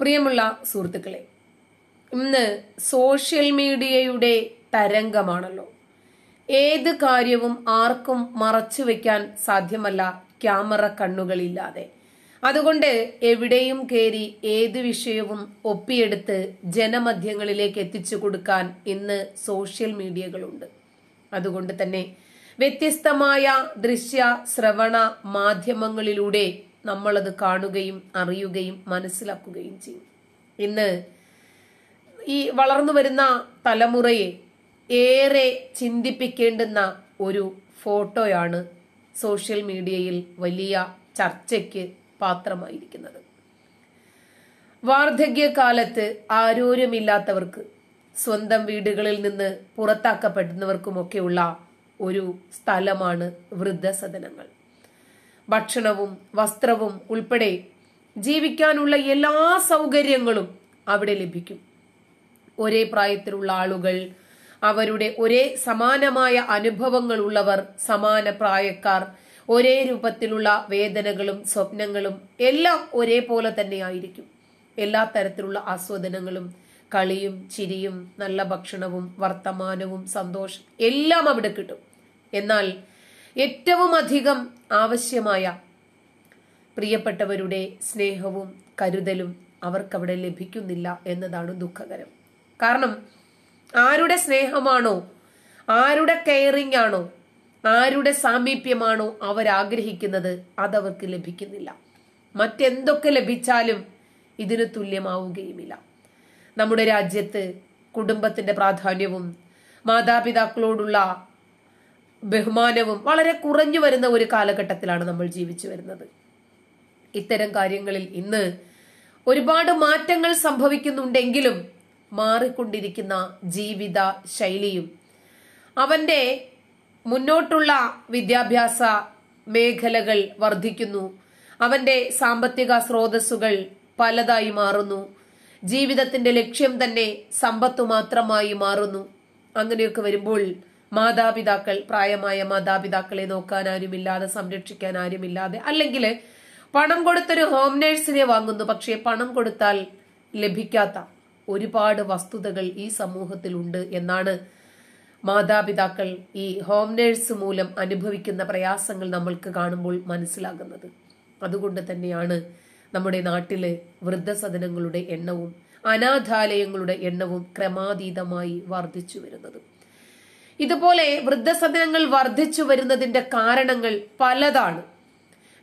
പ്രിയമുള്ള സുഹൃത്തുക്കളെ ഇന്ന് സോഷ്യൽ മീഡിയയുടെ തരംഗമാണല്ലോ ഏത് കാര്യവും ആർക്കും മറച്ചു വെക്കാൻ സാധ്യമല്ല ക്യാമറ കണ്ണുകളില്ലാതെ അതുകൊണ്ട് എവിടെയും കയറി ഏത് വിഷയവും ഒപ്പിയെടുത്ത് ജനമധ്യങ്ങളിലേക്ക് എത്തിച്ചു കൊടുക്കാൻ ഇന്ന് സോഷ്യൽ മീഡിയകളുണ്ട് അതുകൊണ്ട് തന്നെ വ്യത്യസ്തമായ ദൃശ്യ ശ്രവണ മാധ്യമങ്ങളിലൂടെ നമ്മളത് കാണുകയും അറിയുകയും മനസ്സിലാക്കുകയും ചെയ്യും ഇന്ന് ഈ വളർന്നു വരുന്ന തലമുറയെ ഏറെ ചിന്തിപ്പിക്കേണ്ടുന്ന ഒരു ഫോട്ടോയാണ് സോഷ്യൽ മീഡിയയിൽ വലിയ ചർച്ചയ്ക്ക് പാത്രമായിരിക്കുന്നത് വാർദ്ധക്യകാലത്ത് ആരോഗ്യമില്ലാത്തവർക്ക് സ്വന്തം വീടുകളിൽ നിന്ന് പുറത്താക്കപ്പെടുന്നവർക്കുമൊക്കെയുള്ള ഒരു സ്ഥലമാണ് വൃദ്ധസദനങ്ങൾ ഭക്ഷണവും വസ്ത്രവും ഉൾപ്പെടെ ജീവിക്കാനുള്ള എല്ലാ സൗകര്യങ്ങളും അവിടെ ലഭിക്കും ഒരേ പ്രായത്തിലുള്ള ആളുകൾ അവരുടെ ഒരേ സമാനമായ അനുഭവങ്ങൾ ഉള്ളവർ സമാന പ്രായക്കാർ ഒരേ രൂപത്തിലുള്ള വേദനകളും സ്വപ്നങ്ങളും എല്ലാം ഒരേപോലെ തന്നെ ആയിരിക്കും എല്ലാ തരത്തിലുള്ള ആസ്വാദനങ്ങളും കളിയും ചിരിയും നല്ല ഭക്ഷണവും വർത്തമാനവും സന്തോഷം എല്ലാം അവിടെ കിട്ടും എന്നാൽ ഏറ്റവും അധികം ആവശ്യമായ പ്രിയപ്പെട്ടവരുടെ സ്നേഹവും കരുതലും അവർക്കവിടെ ലഭിക്കുന്നില്ല എന്നതാണ് ദുഃഖകരം കാരണം ആരുടെ സ്നേഹമാണോ ആരുടെ കെയറിംഗ് ആണോ ആരുടെ സാമീപ്യമാണോ അവരാഗ്രഹിക്കുന്നത് അതവർക്ക് ലഭിക്കുന്നില്ല മറ്റെന്തൊക്കെ ലഭിച്ചാലും ഇതിന് തുല്യമാവുകയുമില്ല നമ്മുടെ രാജ്യത്ത് കുടുംബത്തിന്റെ പ്രാധാന്യവും മാതാപിതാക്കളോടുള്ള ബഹുമാനവും വളരെ കുറഞ്ഞു വരുന്ന ഒരു കാലഘട്ടത്തിലാണ് നമ്മൾ ജീവിച്ചു വരുന്നത് ഇത്തരം കാര്യങ്ങളിൽ ഇന്ന് ഒരുപാട് മാറ്റങ്ങൾ സംഭവിക്കുന്നുണ്ടെങ്കിലും മാറിക്കൊണ്ടിരിക്കുന്ന ജീവിത ശൈലിയും അവന്റെ മുന്നോട്ടുള്ള വിദ്യാഭ്യാസ മേഖലകൾ വർദ്ധിക്കുന്നു അവന്റെ സാമ്പത്തിക സ്രോതസ്സുകൾ പലതായി മാറുന്നു ജീവിതത്തിന്റെ ലക്ഷ്യം തന്നെ സമ്പത്തു മാത്രമായി മാറുന്നു അങ്ങനെയൊക്കെ വരുമ്പോൾ മാതാപിതാക്കൾ പ്രായമായ മാതാപിതാക്കളെ നോക്കാൻ ആരുമില്ലാതെ സംരക്ഷിക്കാൻ ആരുമില്ലാതെ അല്ലെങ്കിൽ പണം കൊടുത്തൊരു ഹോം നേഴ്സിനെ വാങ്ങുന്നു പക്ഷേ പണം കൊടുത്താൽ ലഭിക്കാത്ത ഒരുപാട് വസ്തുതകൾ ഈ സമൂഹത്തിലുണ്ട് എന്നാണ് മാതാപിതാക്കൾ ഈ ഹോം നേഴ്സ് മൂലം അനുഭവിക്കുന്ന പ്രയാസങ്ങൾ നമ്മൾക്ക് കാണുമ്പോൾ മനസ്സിലാകുന്നത് അതുകൊണ്ട് തന്നെയാണ് നമ്മുടെ നാട്ടിലെ വൃദ്ധസദനങ്ങളുടെ എണ്ണവും അനാഥാലയങ്ങളുടെ എണ്ണവും ക്രമാതീതമായി വർദ്ധിച്ചു വരുന്നത് ഇതുപോലെ വൃദ്ധസദനങ്ങൾ വർദ്ധിച്ചു വരുന്നതിന്റെ കാരണങ്ങൾ പലതാണ്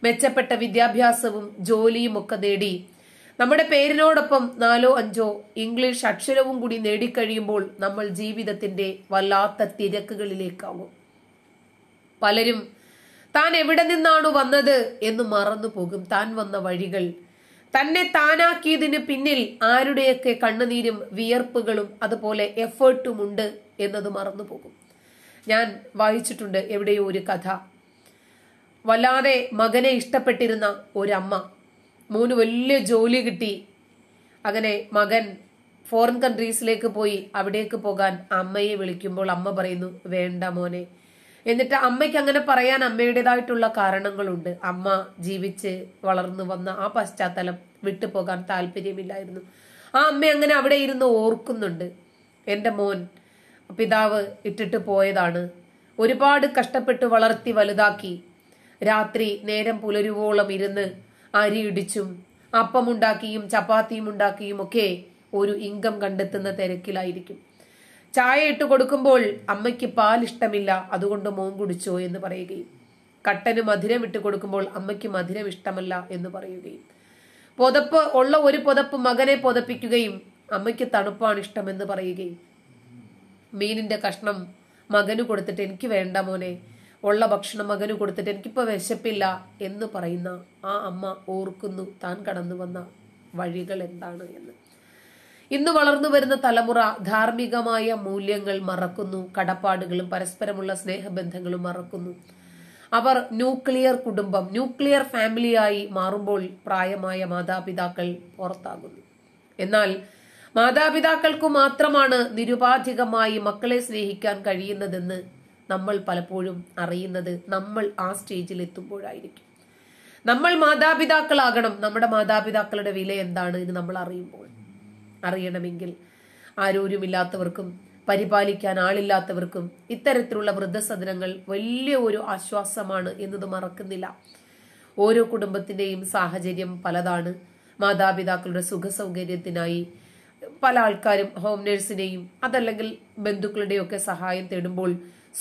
മെച്ചപ്പെട്ട വിദ്യാഭ്യാസവും ജോലിയും ഒക്കെ നേടി നമ്മുടെ പേരിനോടൊപ്പം നാലോ അഞ്ചോ ഇംഗ്ലീഷ് അക്ഷരവും കൂടി നേടിക്കഴിയുമ്പോൾ നമ്മൾ ജീവിതത്തിന്റെ വല്ലാത്ത തിരക്കുകളിലേക്കാകും പലരും താൻ എവിടെ നിന്നാണ് വന്നത് എന്ന് മറന്നു പോകും താൻ വന്ന വഴികൾ തന്നെ താനാക്കിയതിന് പിന്നിൽ ആരുടെയൊക്കെ കണ്ണുനീരും വിയർപ്പുകളും അതുപോലെ എഫേർട്ടും ഉണ്ട് എന്നത് മറന്നു പോകും ഞാൻ വായിച്ചിട്ടുണ്ട് എവിടെയോ ഒരു കഥ വല്ലാതെ മകനെ ഇഷ്ടപ്പെട്ടിരുന്ന ഒരമ്മ മൂന്ന് വലിയ ജോലി കിട്ടി അങ്ങനെ മകൻ ഫോറിൻ കൺട്രീസിലേക്ക് പോയി അവിടേക്ക് പോകാൻ അമ്മയെ വിളിക്കുമ്പോൾ അമ്മ പറയുന്നു വേണ്ട മോനെ എന്നിട്ട് അമ്മയ്ക്ക് അങ്ങനെ പറയാൻ അമ്മയുടേതായിട്ടുള്ള കാരണങ്ങളുണ്ട് അമ്മ ജീവിച്ച് വളർന്നു വന്ന ആ പശ്ചാത്തലം വിട്ടുപോകാൻ താല്പര്യമില്ലായിരുന്നു ആ അമ്മ അങ്ങനെ അവിടെ ഇരുന്ന് ഓർക്കുന്നുണ്ട് എൻ്റെ മോൻ പിതാവ് ഇട്ടിട്ട് പോയതാണ് ഒരുപാട് കഷ്ടപ്പെട്ട് വളർത്തി വലുതാക്കി രാത്രി നേരം പുലരുവോളം ഇരുന്ന് ഇടിച്ചും അപ്പമുണ്ടാക്കിയും ചപ്പാത്തിയും ഉണ്ടാക്കിയും ഒക്കെ ഒരു ഇൻകം കണ്ടെത്തുന്ന തിരക്കിലായിരിക്കും ചായ ഇട്ട് കൊടുക്കുമ്പോൾ അമ്മയ്ക്ക് പാൽ ഇഷ്ടമില്ല അതുകൊണ്ട് മോൻ കുടിച്ചോ എന്ന് പറയുകയും കട്ടന് മധുരം ഇട്ട് കൊടുക്കുമ്പോൾ അമ്മയ്ക്ക് മധുരം ഇഷ്ടമല്ല എന്ന് പറയുകയും പുതപ്പ് ഉള്ള ഒരു പുതപ്പ് മകനെ പുതപ്പിക്കുകയും അമ്മയ്ക്ക് തണുപ്പാണ് ഇഷ്ടമെന്ന് പറയുകയും മീനിന്റെ കഷ്ണം മകനു കൊടുത്തിട്ട് എനിക്ക് വേണ്ട മോനെ ഉള്ള ഭക്ഷണം മകനു കൊടുത്തിട്ട് എനിക്കിപ്പോ വിശപ്പില്ല എന്ന് പറയുന്ന ആ അമ്മ ഓർക്കുന്നു താൻ കടന്നു വന്ന വഴികൾ എന്താണ് എന്ന് ഇന്ന് വളർന്നു വരുന്ന തലമുറ ധാർമ്മികമായ മൂല്യങ്ങൾ മറക്കുന്നു കടപ്പാടുകളും പരസ്പരമുള്ള സ്നേഹബന്ധങ്ങളും മറക്കുന്നു അവർ ന്യൂക്ലിയർ കുടുംബം ന്യൂക്ലിയർ ഫാമിലിയായി മാറുമ്പോൾ പ്രായമായ മാതാപിതാക്കൾ പുറത്താകുന്നു എന്നാൽ മാതാപിതാക്കൾക്കു മാത്രമാണ് നിരുപാധികമായി മക്കളെ സ്നേഹിക്കാൻ കഴിയുന്നതെന്ന് നമ്മൾ പലപ്പോഴും അറിയുന്നത് നമ്മൾ ആ സ്റ്റേജിൽ എത്തുമ്പോഴായിരിക്കും നമ്മൾ മാതാപിതാക്കളാകണം നമ്മുടെ മാതാപിതാക്കളുടെ വില എന്താണ് ഇത് നമ്മൾ അറിയുമ്പോൾ അറിയണമെങ്കിൽ ആരോരുമില്ലാത്തവർക്കും പരിപാലിക്കാൻ ആളില്ലാത്തവർക്കും ഇത്തരത്തിലുള്ള വൃദ്ധസദനങ്ങൾ വലിയ ഒരു ആശ്വാസമാണ് എന്നത് മറക്കുന്നില്ല ഓരോ കുടുംബത്തിന്റെയും സാഹചര്യം പലതാണ് മാതാപിതാക്കളുടെ സുഖസൗകര്യത്തിനായി പല ആൾക്കാരും ഹോം നേഴ്സിനെയും അതല്ലെങ്കിൽ ബന്ധുക്കളുടെയൊക്കെ സഹായം തേടുമ്പോൾ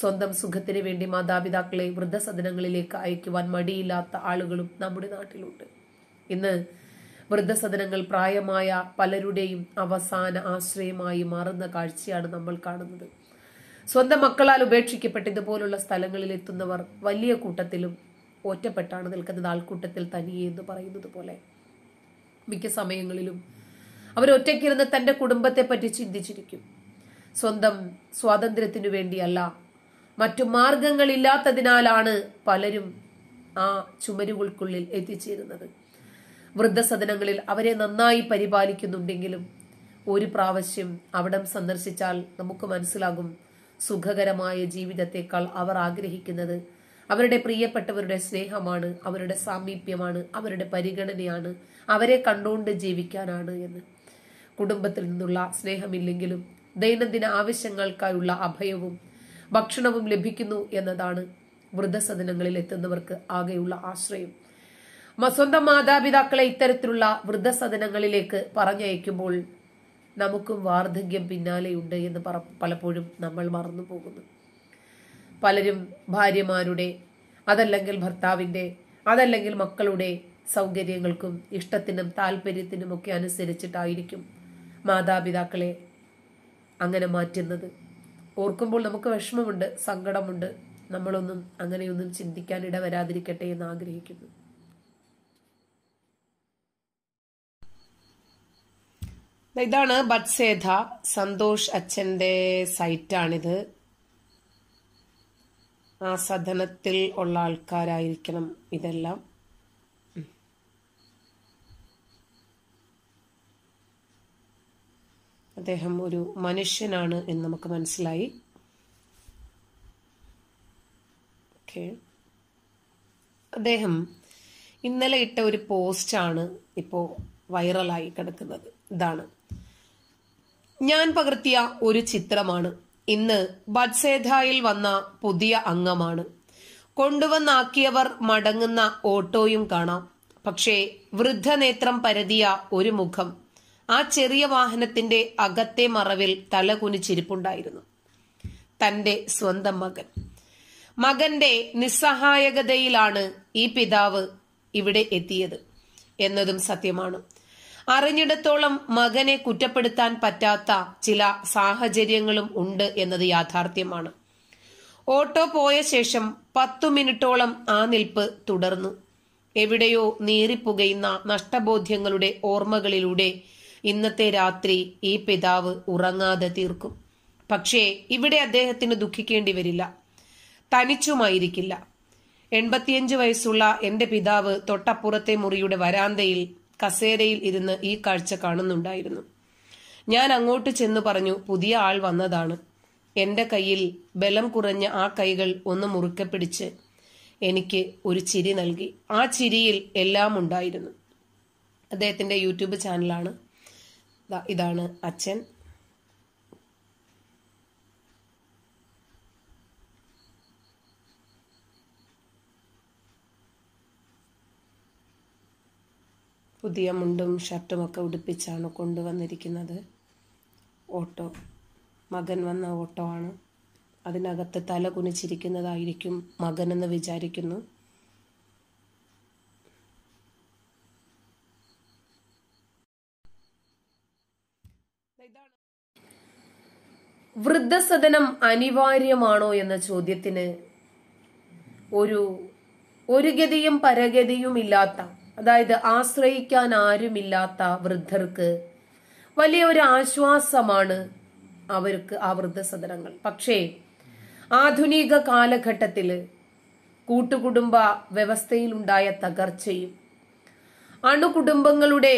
സ്വന്തം സുഖത്തിന് വേണ്ടി മാതാപിതാക്കളെ വൃദ്ധസദനങ്ങളിലേക്ക് അയക്കുവാൻ മടിയില്ലാത്ത ആളുകളും നമ്മുടെ നാട്ടിലുണ്ട് ഇന്ന് വൃദ്ധസദനങ്ങൾ പ്രായമായ പലരുടെയും അവസാന ആശ്രയമായി മാറുന്ന കാഴ്ചയാണ് നമ്മൾ കാണുന്നത് സ്വന്തം മക്കളാൽ ഉപേക്ഷിക്കപ്പെട്ട് ഇതുപോലുള്ള സ്ഥലങ്ങളിൽ എത്തുന്നവർ വലിയ കൂട്ടത്തിലും ഒറ്റപ്പെട്ടാണ് നിൽക്കുന്നത് ആൾക്കൂട്ടത്തിൽ തനിയെ എന്ന് പറയുന്നത് പോലെ മിക്ക സമയങ്ങളിലും അവർ ഒറ്റയ്ക്കിരുന്ന് തൻ്റെ പറ്റി ചിന്തിച്ചിരിക്കും സ്വന്തം സ്വാതന്ത്ര്യത്തിനു വേണ്ടിയല്ല മറ്റു മാർഗങ്ങളില്ലാത്തതിനാലാണ് പലരും ആ ചുമരുകൾക്കുള്ളിൽ എത്തിച്ചേരുന്നത് വൃദ്ധസദനങ്ങളിൽ അവരെ നന്നായി പരിപാലിക്കുന്നുണ്ടെങ്കിലും ഒരു പ്രാവശ്യം അവിടം സന്ദർശിച്ചാൽ നമുക്ക് മനസ്സിലാകും സുഖകരമായ ജീവിതത്തെക്കാൾ അവർ ആഗ്രഹിക്കുന്നത് അവരുടെ പ്രിയപ്പെട്ടവരുടെ സ്നേഹമാണ് അവരുടെ സാമീപ്യമാണ് അവരുടെ പരിഗണനയാണ് അവരെ കണ്ടുകൊണ്ട് ജീവിക്കാനാണ് എന്ന് കുടുംബത്തിൽ നിന്നുള്ള സ്നേഹമില്ലെങ്കിലും ദൈനംദിന ആവശ്യങ്ങൾക്കായുള്ള അഭയവും ഭക്ഷണവും ലഭിക്കുന്നു എന്നതാണ് വൃദ്ധസദനങ്ങളിൽ എത്തുന്നവർക്ക് ആകെയുള്ള ആശ്രയം സ്വന്തം മാതാപിതാക്കളെ ഇത്തരത്തിലുള്ള വൃദ്ധസദനങ്ങളിലേക്ക് പറഞ്ഞയക്കുമ്പോൾ നമുക്കും വാർദ്ധക്യം പിന്നാലെയുണ്ട് എന്ന് പറ പലപ്പോഴും നമ്മൾ മറന്നു പോകുന്നു പലരും ഭാര്യമാരുടെ അതല്ലെങ്കിൽ ഭർത്താവിന്റെ അതല്ലെങ്കിൽ മക്കളുടെ സൗകര്യങ്ങൾക്കും ഇഷ്ടത്തിനും ഒക്കെ അനുസരിച്ചിട്ടായിരിക്കും മാതാപിതാക്കളെ അങ്ങനെ മാറ്റുന്നത് ഓർക്കുമ്പോൾ നമുക്ക് വിഷമമുണ്ട് സങ്കടമുണ്ട് നമ്മളൊന്നും അങ്ങനെയൊന്നും ചിന്തിക്കാൻ വരാതിരിക്കട്ടെ എന്ന് ആഗ്രഹിക്കുന്നു ഇതാണ് ബത്സേധ സന്തോഷ് അച്ഛൻ്റെ സൈറ്റാണിത് ആ സദനത്തിൽ ഉള്ള ആൾക്കാരായിരിക്കണം ഇതെല്ലാം അദ്ദേഹം ഒരു മനുഷ്യനാണ് എന്ന് നമുക്ക് മനസ്സിലായി ഓക്കെ അദ്ദേഹം ഇന്നലെ ഇട്ട ഒരു പോസ്റ്റാണ് ഇപ്പോൾ വൈറലായി കിടക്കുന്നത് ഇതാണ് ഞാൻ പകർത്തിയ ഒരു ചിത്രമാണ് ഇന്ന് ബഡ്സേധായിൽ വന്ന പുതിയ അംഗമാണ് കൊണ്ടുവന്നാക്കിയവർ മടങ്ങുന്ന ഓട്ടോയും കാണാം പക്ഷേ വൃദ്ധനേത്രം പരതിയ ഒരു മുഖം ആ ചെറിയ വാഹനത്തിന്റെ അകത്തെ മറവിൽ തല കുനിച്ചിരിപ്പുണ്ടായിരുന്നു തന്റെ സ്വന്തം മകൻ മകന്റെ നിസ്സഹായകതയിലാണ് ഈ പിതാവ് ഇവിടെ എത്തിയത് എന്നതും സത്യമാണ് അറിഞ്ഞിടത്തോളം മകനെ കുറ്റപ്പെടുത്താൻ പറ്റാത്ത ചില സാഹചര്യങ്ങളും ഉണ്ട് എന്നത് യാഥാർത്ഥ്യമാണ് ഓട്ടോ പോയ ശേഷം പത്തു മിനിറ്റോളം ആ നിൽപ്പ് തുടർന്നു എവിടെയോ നീറിപ്പുകയുന്ന നഷ്ടബോധ്യങ്ങളുടെ ഓർമ്മകളിലൂടെ ഇന്നത്തെ രാത്രി ഈ പിതാവ് ഉറങ്ങാതെ തീർക്കും പക്ഷേ ഇവിടെ അദ്ദേഹത്തിന് ദുഃഖിക്കേണ്ടി വരില്ല തനിച്ചുമായിരിക്കില്ല എൺപത്തിയഞ്ച് വയസ്സുള്ള എന്റെ പിതാവ് തൊട്ടപ്പുറത്തെ മുറിയുടെ വരാന്തയിൽ കസേരയിൽ ഇരുന്ന് ഈ കാഴ്ച കാണുന്നുണ്ടായിരുന്നു ഞാൻ അങ്ങോട്ട് ചെന്ന് പറഞ്ഞു പുതിയ ആൾ വന്നതാണ് എന്റെ കയ്യിൽ ബലം കുറഞ്ഞ ആ കൈകൾ ഒന്ന് മുറുക്കെ പിടിച്ച് എനിക്ക് ഒരു ചിരി നൽകി ആ ചിരിയിൽ എല്ലാം ഉണ്ടായിരുന്നു അദ്ദേഹത്തിന്റെ യൂട്യൂബ് ചാനലാണ് ഇതാണ് അച്ഛൻ പുതിയ മുണ്ടും ഷർട്ടും ഒക്കെ ഉടുപ്പിച്ചാണ് കൊണ്ടുവന്നിരിക്കുന്നത് ഓട്ടോ മകൻ വന്ന ഓട്ടോ ആണ് അതിനകത്ത് തല കുനിച്ചിരിക്കുന്നതായിരിക്കും മകനെന്ന് വിചാരിക്കുന്നു വൃദ്ധസദനം അനിവാര്യമാണോ എന്ന ചോദ്യത്തിന് ഒരു ഒരു ഗതിയും പരഗതിയും ഇല്ലാത്ത അതായത് ആശ്രയിക്കാൻ ആരുമില്ലാത്ത വൃദ്ധർക്ക് വലിയ ഒരു ആശ്വാസമാണ് അവർക്ക് ആ വൃദ്ധസദനങ്ങൾ പക്ഷേ ആധുനിക കാലഘട്ടത്തിൽ കൂട്ടുകുടുംബ ഉണ്ടായ തകർച്ചയും അണുകുടുംബങ്ങളുടെ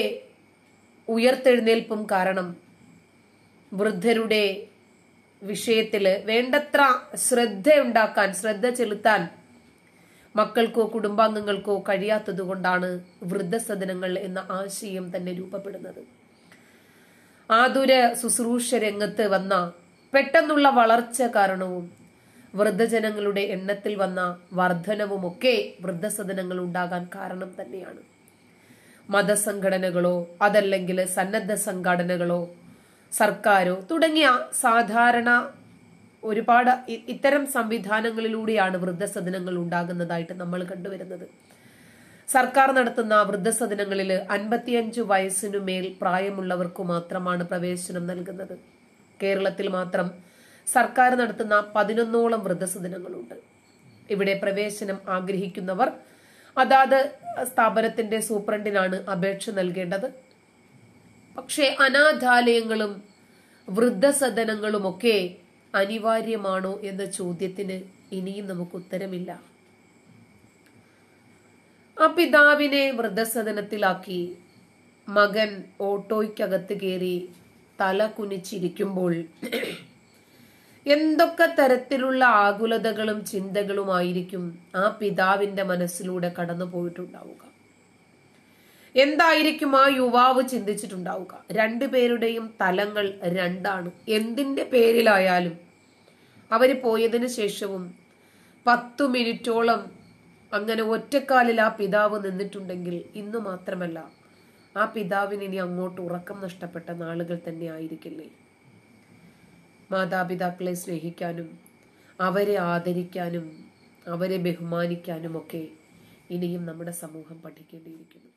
ഉയർത്തെഴുന്നേൽപ്പും കാരണം വൃദ്ധരുടെ വിഷയത്തിൽ വേണ്ടത്ര ശ്രദ്ധയുണ്ടാക്കാൻ ശ്രദ്ധ ചെലുത്താൻ മക്കൾക്കോ കുടുംബാംഗങ്ങൾക്കോ കഴിയാത്തതുകൊണ്ടാണ് വൃദ്ധസദനങ്ങൾ എന്ന ആശയം തന്നെ രൂപപ്പെടുന്നത് ആതുര ശുശ്രൂഷ രംഗത്ത് വന്ന പെട്ടെന്നുള്ള വളർച്ച കാരണവും വൃദ്ധജനങ്ങളുടെ എണ്ണത്തിൽ വന്ന വർധനവുമൊക്കെ വൃദ്ധസദനങ്ങൾ ഉണ്ടാകാൻ കാരണം തന്നെയാണ് മതസംഘടനകളോ അതല്ലെങ്കിൽ സന്നദ്ധ സംഘടനകളോ സർക്കാരോ തുടങ്ങിയ സാധാരണ ഒരുപാട് ഇത്തരം സംവിധാനങ്ങളിലൂടെയാണ് വൃദ്ധസദനങ്ങൾ ഉണ്ടാകുന്നതായിട്ട് നമ്മൾ കണ്ടുവരുന്നത് സർക്കാർ നടത്തുന്ന വൃദ്ധസദനങ്ങളിൽ അൻപത്തിയഞ്ചു വയസ്സിനു മേൽ പ്രായമുള്ളവർക്ക് മാത്രമാണ് പ്രവേശനം നൽകുന്നത് കേരളത്തിൽ മാത്രം സർക്കാർ നടത്തുന്ന പതിനൊന്നോളം വൃദ്ധസദനങ്ങളുണ്ട് ഇവിടെ പ്രവേശനം ആഗ്രഹിക്കുന്നവർ അതാത് സ്ഥാപനത്തിന്റെ സൂപ്രണ്ടിനാണ് അപേക്ഷ നൽകേണ്ടത് പക്ഷേ അനാഥാലയങ്ങളും വൃദ്ധസദനങ്ങളുമൊക്കെ അനിവാര്യമാണോ എന്ന ചോദ്യത്തിന് ഇനിയും നമുക്ക് ഉത്തരമില്ല ആ പിതാവിനെ വൃദ്ധസദനത്തിലാക്കി മകൻ ഓട്ടോയ്ക്കകത്ത് കയറി തല കുനിച്ചിരിക്കുമ്പോൾ എന്തൊക്കെ തരത്തിലുള്ള ആകുലതകളും ചിന്തകളുമായിരിക്കും ആ പിതാവിന്റെ മനസ്സിലൂടെ കടന്നു പോയിട്ടുണ്ടാവുക എന്തായിരിക്കും ആ യുവാവ് ചിന്തിച്ചിട്ടുണ്ടാവുക രണ്ടുപേരുടെയും തലങ്ങൾ രണ്ടാണ് എന്തിൻ്റെ പേരിലായാലും അവർ പോയതിന് ശേഷവും പത്തു മിനിറ്റോളം അങ്ങനെ ഒറ്റക്കാലിൽ ആ പിതാവ് നിന്നിട്ടുണ്ടെങ്കിൽ ഇന്ന് മാത്രമല്ല ആ പിതാവിന് ഇനി അങ്ങോട്ട് ഉറക്കം നഷ്ടപ്പെട്ട നാളുകൾ തന്നെ ആയിരിക്കില്ലേ മാതാപിതാക്കളെ സ്നേഹിക്കാനും അവരെ ആദരിക്കാനും അവരെ ബഹുമാനിക്കാനും ഒക്കെ ഇനിയും നമ്മുടെ സമൂഹം പഠിക്കേണ്ടിയിരിക്കുന്നു